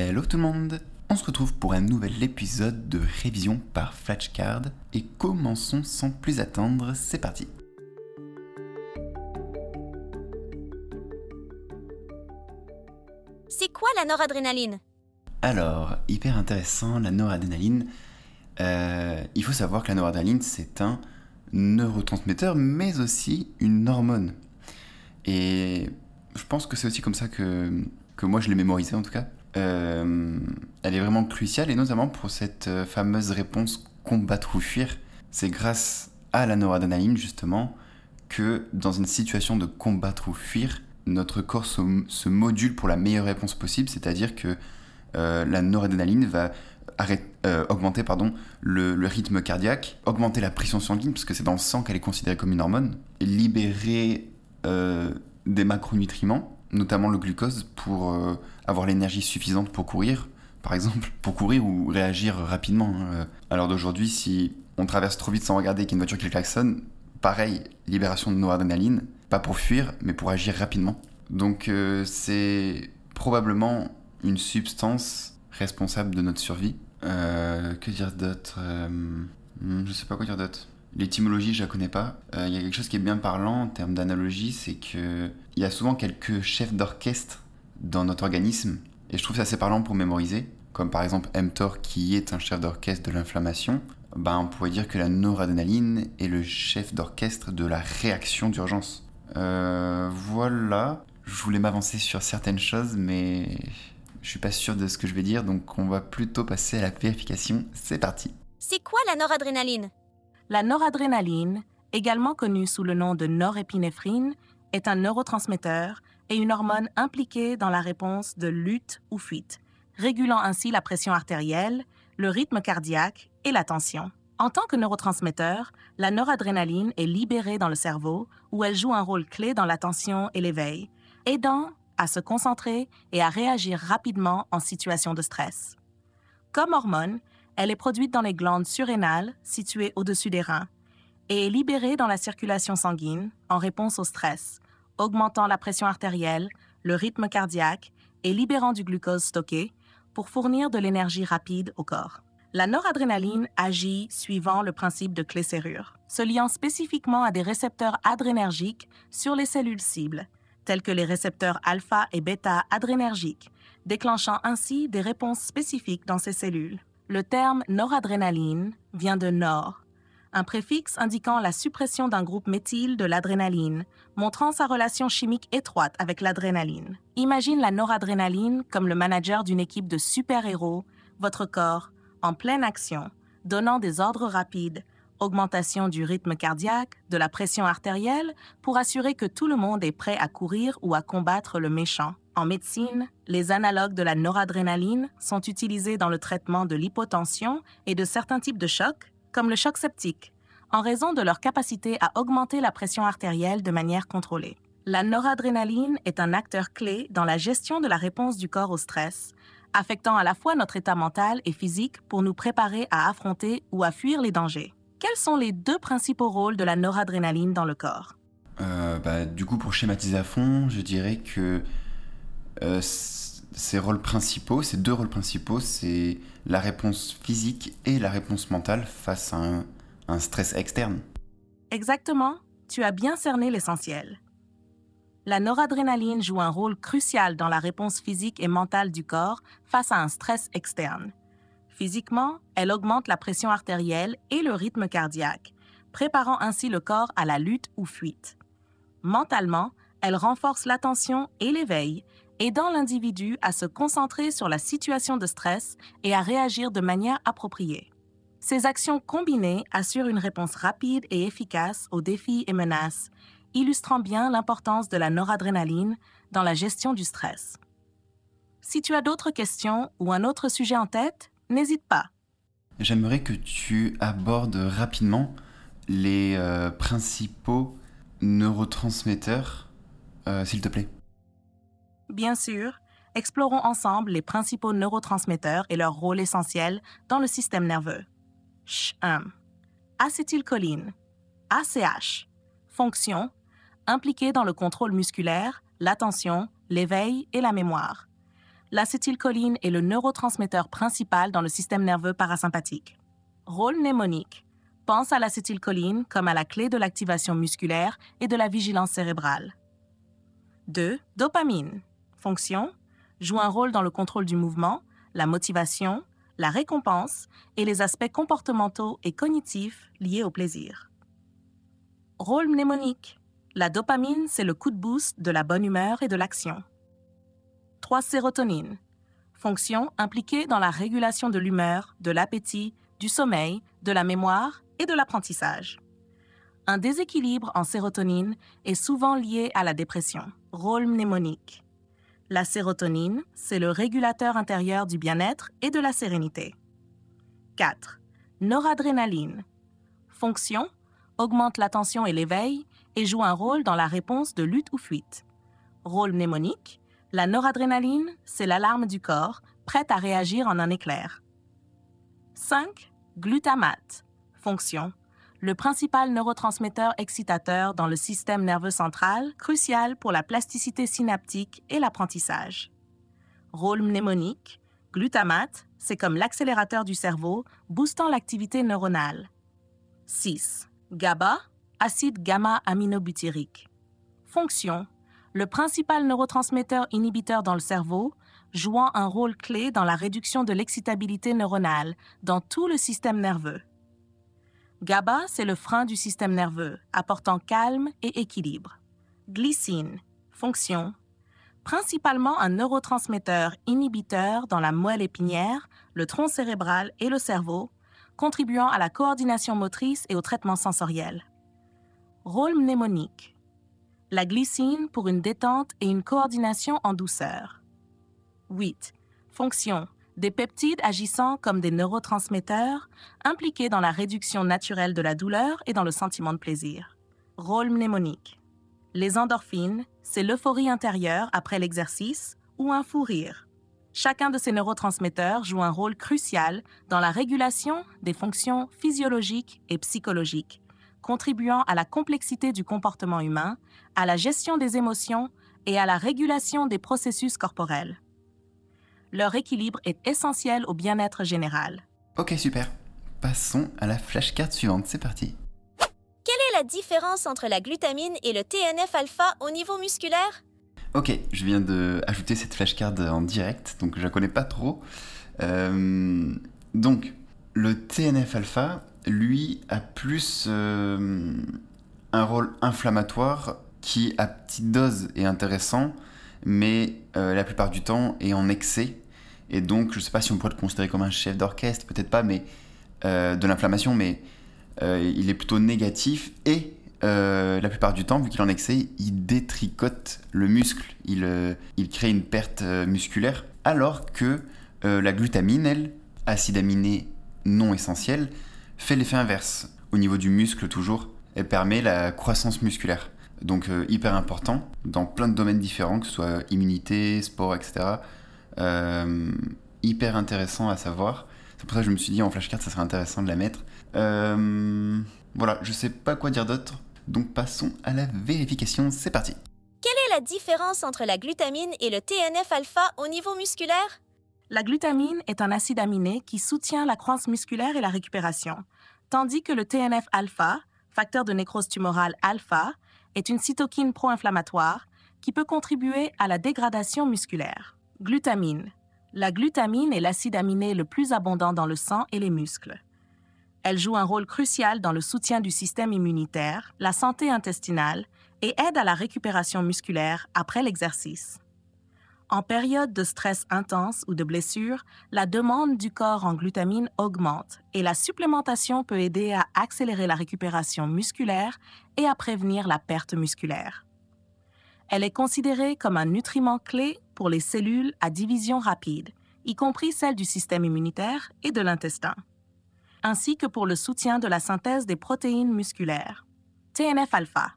Hello tout le monde On se retrouve pour un nouvel épisode de révision par flashcard et commençons sans plus attendre, c'est parti C'est quoi la noradrénaline Alors, hyper intéressant la noradrénaline. Euh, il faut savoir que la noradrénaline c'est un neurotransmetteur mais aussi une hormone. Et je pense que c'est aussi comme ça que, que moi je l'ai mémorisé en tout cas euh, elle est vraiment cruciale, et notamment pour cette euh, fameuse réponse combattre ou fuir. C'est grâce à la noradrénaline, justement, que dans une situation de combattre ou fuir, notre corps se, module pour la meilleure réponse possible, c'est-à-dire que euh, la noradrénaline va augmenter pardon, le, rythme cardiaque, augmenter la pression sanguine, parce que c'est dans le sang qu'elle est considérée comme une hormone, libérer des macronutriments, notamment le glucose, pour euh, avoir l'énergie suffisante pour courir, par exemple, pour courir ou réagir rapidement. Hein. Euh, à Alors d'aujourd'hui, si on traverse trop vite sans regarder qu'il y a une voiture qui klaxonne, pareil, libération de noradrénaline, pas pour fuir, mais pour agir rapidement. Donc euh, c'est probablement une substance responsable de notre survie. que dire d'autre hmm, Je sais pas quoi dire d'autre. L'étymologie, je la connais pas. Euh, il y a quelque chose qui est bien parlant en termes d'analogie, c'est que il y a souvent quelques chefs d'orchestre dans notre organisme, et je trouve ça assez parlant pour mémoriser. Comme par exemple mTOR, qui est un chef d'orchestre de l'inflammation, Ben, on pourrait dire que la noradrénaline est le chef d'orchestre de la réaction d'urgence. Euh, voilà. Je voulais m'avancer sur certaines choses, mais je suis pas sûr de ce que je vais dire, donc on va plutôt passer à la vérification. C'est parti. C'est quoi la noradrénaline la noradrénaline, également connue sous le nom de norépinéphrine, est un neurotransmetteur et une hormone impliquée dans la réponse de lutte ou fuite, régulant ainsi la pression artérielle, le rythme cardiaque et la tension. En tant que neurotransmetteur, la noradrénaline est libérée dans le cerveau où elle joue un rôle clé dans l'attention et l'éveil, aidant à se concentrer et à réagir rapidement en situation de stress. Comme hormone, elle est produite dans les glandes surrénales situées au-dessus des reins et est libérée dans la circulation sanguine en réponse au stress, augmentant la pression artérielle, le rythme cardiaque et libérant du glucose stocké pour fournir de l'énergie rapide au corps. La noradrénaline agit suivant le principe de clé serrure, se liant spécifiquement à des récepteurs adrénergiques sur les cellules cibles, tels que les récepteurs alpha et bêta adrénergiques, déclenchant ainsi des réponses spécifiques dans ces cellules. Le terme noradrénaline vient de nor, un préfixe indiquant la suppression d'un groupe méthyle de l'adrénaline, montrant sa relation chimique étroite avec l'adrénaline. Imagine la noradrénaline comme le manager d'une équipe de super-héros, votre corps, en pleine action, donnant des ordres rapides, augmentation du rythme cardiaque, de la pression artérielle, pour assurer que tout le monde est prêt à courir ou à combattre le méchant. En médecine, les analogues de la noradrénaline sont utilisés dans le traitement de l'hypotension et de certains types de chocs, comme le choc septique, en raison de leur capacité à augmenter la pression artérielle de manière contrôlée. La noradrénaline est un acteur clé dans la gestion de la réponse du corps au stress, affectant à la fois notre état mental et physique pour nous préparer à affronter ou à fuir les dangers. Quels sont les deux principaux rôles de la noradrénaline dans le corps euh, bah, Du coup, pour schématiser à fond, je dirais que euh, ces rôles principaux, ces deux rôles principaux, c'est la réponse physique et la réponse mentale face à un stress externe. Exactement, tu as bien cerné l'essentiel. La noradrénaline joue un rôle crucial dans la réponse physique et mentale du corps face à un stress externe. Physiquement, elle augmente la pression artérielle et le rythme cardiaque, préparant ainsi le corps à la lutte ou fuite. Mentalement, elle renforce l'attention et l'éveil, aidant l'individu à se concentrer sur la situation de stress et à réagir de manière appropriée. Ces actions combinées assurent une réponse rapide et efficace aux défis et menaces, illustrant bien l'importance de la noradrénaline dans la gestion du stress. Si tu as d'autres questions ou un autre sujet en tête, n'hésite pas. J'aimerais que tu abordes rapidement les euh, principaux neurotransmetteurs, euh, s'il te plaît. Bien sûr, explorons ensemble les principaux neurotransmetteurs et leur rôle essentiel dans le système nerveux. CH1. Acétylcholine, ACH, fonction, impliquée dans le contrôle musculaire, l'attention, l'éveil et la mémoire. L'acétylcholine est le neurotransmetteur principal dans le système nerveux parasympathique. Rôle mnémonique. Pense à l'acétylcholine comme à la clé de l'activation musculaire et de la vigilance cérébrale. 2. Dopamine fonction, joue un rôle dans le contrôle du mouvement, la motivation, la récompense et les aspects comportementaux et cognitifs liés au plaisir. Rôle mnémonique. La dopamine, c'est le coup de boost de la bonne humeur et de l'action. 3. Sérotonine. Fonction impliquée dans la régulation de l'humeur, de l'appétit, du sommeil, de la mémoire et de l'apprentissage. Un déséquilibre en sérotonine est souvent lié à la dépression. Rôle mnémonique. La sérotonine, c'est le régulateur intérieur du bien-être et de la sérénité. 4. Noradrénaline. Fonction, augmente l'attention et l'éveil et joue un rôle dans la réponse de lutte ou fuite. Rôle mnémonique, la noradrénaline, c'est l'alarme du corps, prête à réagir en un éclair. 5. Glutamate. Fonction, le principal neurotransmetteur excitateur dans le système nerveux central, crucial pour la plasticité synaptique et l'apprentissage. Rôle mnémonique, glutamate, c'est comme l'accélérateur du cerveau, boostant l'activité neuronale. 6. GABA, acide gamma-aminobutyrique. Fonction, le principal neurotransmetteur inhibiteur dans le cerveau, jouant un rôle clé dans la réduction de l'excitabilité neuronale dans tout le système nerveux. GABA, c'est le frein du système nerveux, apportant calme et équilibre. Glycine, fonction, principalement un neurotransmetteur inhibiteur dans la moelle épinière, le tronc cérébral et le cerveau, contribuant à la coordination motrice et au traitement sensoriel. Rôle mnémonique. La glycine pour une détente et une coordination en douceur. 8. Fonction des peptides agissant comme des neurotransmetteurs impliqués dans la réduction naturelle de la douleur et dans le sentiment de plaisir. Rôle mnémonique. Les endorphines, c'est l'euphorie intérieure après l'exercice ou un fou rire. Chacun de ces neurotransmetteurs joue un rôle crucial dans la régulation des fonctions physiologiques et psychologiques, contribuant à la complexité du comportement humain, à la gestion des émotions et à la régulation des processus corporels. Leur équilibre est essentiel au bien-être général. Ok, super. Passons à la flashcard suivante, c'est parti. Quelle est la différence entre la glutamine et le TNF-alpha au niveau musculaire Ok, je viens de ajouter cette flashcard en direct, donc je la connais pas trop. Euh, donc, le TNF-alpha, lui, a plus euh, un rôle inflammatoire qui, à petite dose, est intéressant, mais euh, la plupart du temps est en excès. Et donc, je ne sais pas si on pourrait le considérer comme un chef d'orchestre, peut-être pas, mais euh, de l'inflammation, mais euh, il est plutôt négatif. Et la plupart du temps, vu qu'il en excès, il détricote le muscle, il, crée une perte musculaire. Alors que la glutamine, elle, acide aminé non essentiel, fait l'effet inverse. Au niveau du muscle, toujours, et permet la croissance musculaire. Donc euh, hyper important dans plein de domaines différents, que ce soit immunité, sport, etc. Euh, hyper intéressant à savoir. C'est pour ça que je me suis dit en flashcard, ça serait intéressant de la mettre. Euh, voilà, je ne sais pas quoi dire d'autre. Donc passons à la vérification, c'est parti. Quelle est la différence entre la glutamine et le TNF-alpha au niveau musculaire La glutamine est un acide aminé qui soutient la croissance musculaire et la récupération, tandis que le TNF-alpha, facteur de nécrose tumorale alpha, est une cytokine pro-inflammatoire qui peut contribuer à la dégradation musculaire. Glutamine. La glutamine est l'acide aminé le plus abondant dans le sang et les muscles. Elle joue un rôle crucial dans le soutien du système immunitaire, la santé intestinale et aide à la récupération musculaire après l'exercice. En période de stress intense ou de blessure, la demande du corps en glutamine augmente et la supplémentation peut aider à accélérer la récupération musculaire et à prévenir la perte musculaire. Elle est considérée comme un nutriment clé pour les cellules à division rapide, y compris celles du système immunitaire et de l'intestin, ainsi que pour le soutien de la synthèse des protéines musculaires. TNF-alpha.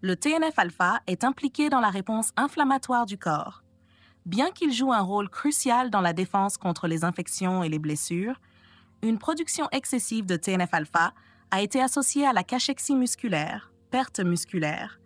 Le TNF-alpha est impliqué dans la réponse inflammatoire du corps bien qu'il joue un rôle crucial dans la défense contre les infections et les blessures, une production excessive de TNF-alpha a été associée à la cachexie musculaire, perte musculaire,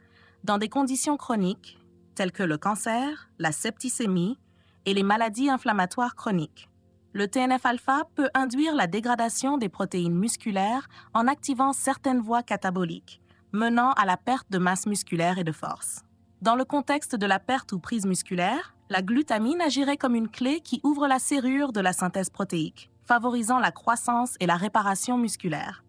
dans des conditions chroniques telles que le cancer, la septicémie et les maladies inflammatoires chroniques. Le TNF-alpha peut induire la dégradation des protéines musculaires en activant certaines voies cataboliques, menant à la perte de masse musculaire et de force. Dans le contexte de la perte ou prise musculaire, la glutamine agirait comme une clé qui ouvre la serrure de la synthèse protéique, favorisant la croissance et la réparation musculaire.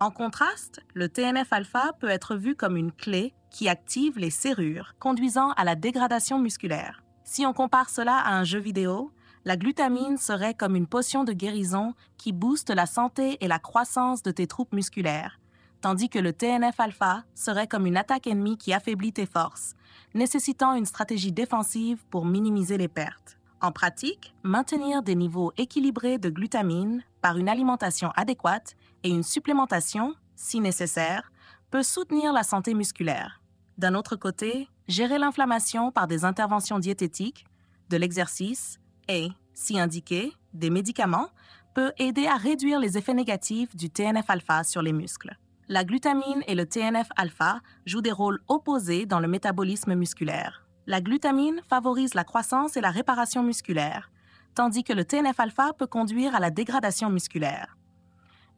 En contraste, le TNF-alpha peut être vu comme une clé qui active les serrures, conduisant à la dégradation musculaire. Si on compare cela à un jeu vidéo, la glutamine serait comme une potion de guérison qui booste la santé et la croissance de tes troupes musculaires, tandis que le TNF-alpha serait comme une attaque ennemie qui affaiblit tes forces, nécessitant une stratégie défensive pour minimiser les pertes. En pratique, maintenir des niveaux équilibrés de glutamine par une alimentation adéquate et une supplémentation, si nécessaire, peut soutenir la santé musculaire. D'un autre côté, gérer l'inflammation par des interventions diététiques, de l'exercice et, si indiqué, des médicaments peut aider à réduire les effets négatifs du TNF-alpha sur les muscles la glutamine et le TNF-alpha jouent des rôles opposés dans le métabolisme musculaire. La glutamine favorise la croissance et la réparation musculaire, tandis que le TNF-alpha peut conduire à la dégradation musculaire.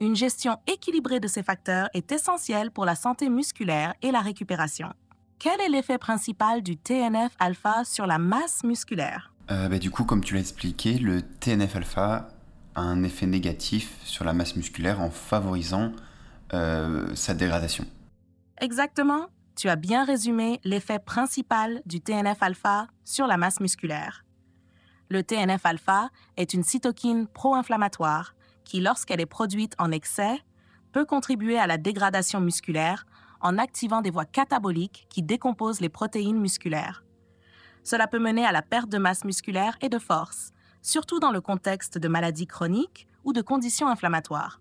Une gestion équilibrée de ces facteurs est essentielle pour la santé musculaire et la récupération. Quel est l'effet principal du TNF-alpha sur la masse musculaire euh, bah, Du coup, comme tu l'as expliqué, le TNF-alpha a un effet négatif sur la masse musculaire en favorisant sa euh, dégradation. Exactement. Tu as bien résumé l'effet principal du TNF-alpha sur la masse musculaire. Le TNF-alpha est une cytokine pro-inflammatoire qui, lorsqu'elle est produite en excès, peut contribuer à la dégradation musculaire en activant des voies cataboliques qui décomposent les protéines musculaires. Cela peut mener à la perte de masse musculaire et de force, surtout dans le contexte de maladies chroniques ou de conditions inflammatoires.